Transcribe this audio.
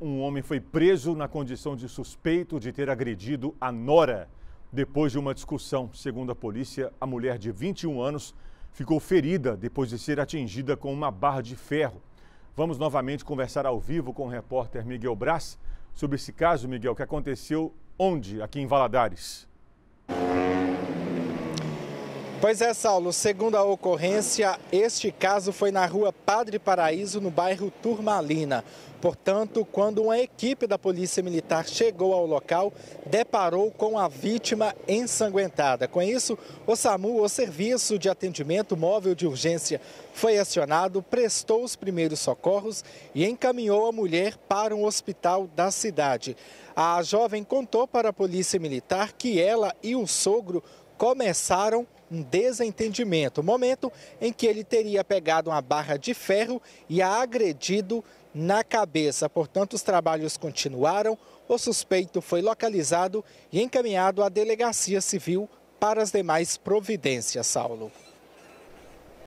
Um homem foi preso na condição de suspeito de ter agredido a nora. Depois de uma discussão, segundo a polícia, a mulher de 21 anos ficou ferida depois de ser atingida com uma barra de ferro. Vamos novamente conversar ao vivo com o repórter Miguel Brás sobre esse caso, Miguel, que aconteceu onde, aqui em Valadares? Pois é, Saulo. Segundo a ocorrência, este caso foi na rua Padre Paraíso, no bairro Turmalina. Portanto, quando uma equipe da Polícia Militar chegou ao local, deparou com a vítima ensanguentada. Com isso, o SAMU, o Serviço de Atendimento Móvel de Urgência, foi acionado, prestou os primeiros socorros e encaminhou a mulher para um hospital da cidade. A jovem contou para a Polícia Militar que ela e o sogro começaram um desentendimento, momento em que ele teria pegado uma barra de ferro e a agredido na cabeça. Portanto, os trabalhos continuaram, o suspeito foi localizado e encaminhado à delegacia civil para as demais providências, Saulo.